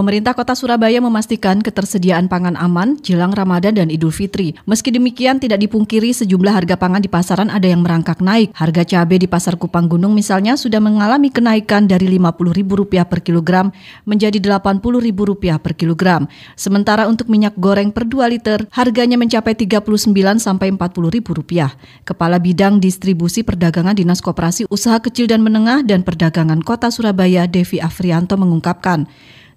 Pemerintah Kota Surabaya memastikan ketersediaan pangan aman jelang Ramadan dan Idul Fitri. Meski demikian, tidak dipungkiri sejumlah harga pangan di pasaran ada yang merangkak naik. Harga cabai di Pasar Kupang Gunung misalnya sudah mengalami kenaikan dari Rp50.000 per kilogram menjadi Rp80.000 per kilogram. Sementara untuk minyak goreng per 2 liter, harganya mencapai Rp39 sampai Rp40.000. Kepala Bidang Distribusi Perdagangan Dinas Koperasi Usaha Kecil dan Menengah dan Perdagangan Kota Surabaya, Devi Afrianto mengungkapkan,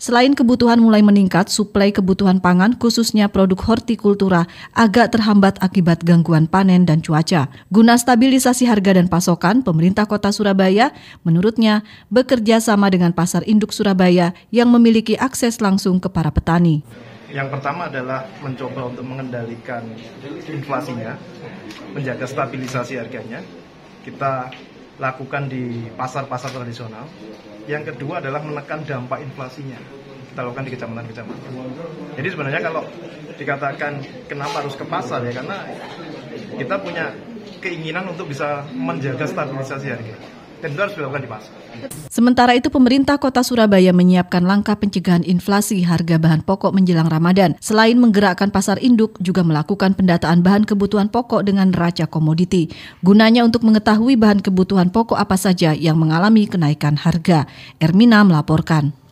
Selain kebutuhan mulai meningkat, suplai kebutuhan pangan khususnya produk hortikultura agak terhambat akibat gangguan panen dan cuaca. Guna stabilisasi harga dan pasokan, pemerintah kota Surabaya menurutnya bekerja sama dengan pasar induk Surabaya yang memiliki akses langsung ke para petani. Yang pertama adalah mencoba untuk mengendalikan inflasinya, menjaga stabilisasi harganya. Kita lakukan di pasar-pasar tradisional. Yang kedua adalah menekan dampak inflasinya. Kita lakukan di kecamatan-kecamatan. Jadi sebenarnya kalau dikatakan kenapa harus ke pasar ya karena kita punya keinginan untuk bisa menjaga stabilisasi harga dan itu harus dilakukan di pasar. Sementara itu, pemerintah kota Surabaya menyiapkan langkah pencegahan inflasi harga bahan pokok menjelang Ramadan. Selain menggerakkan pasar induk, juga melakukan pendataan bahan kebutuhan pokok dengan raca komoditi. Gunanya untuk mengetahui bahan kebutuhan pokok apa saja yang mengalami kenaikan harga. Ermina melaporkan.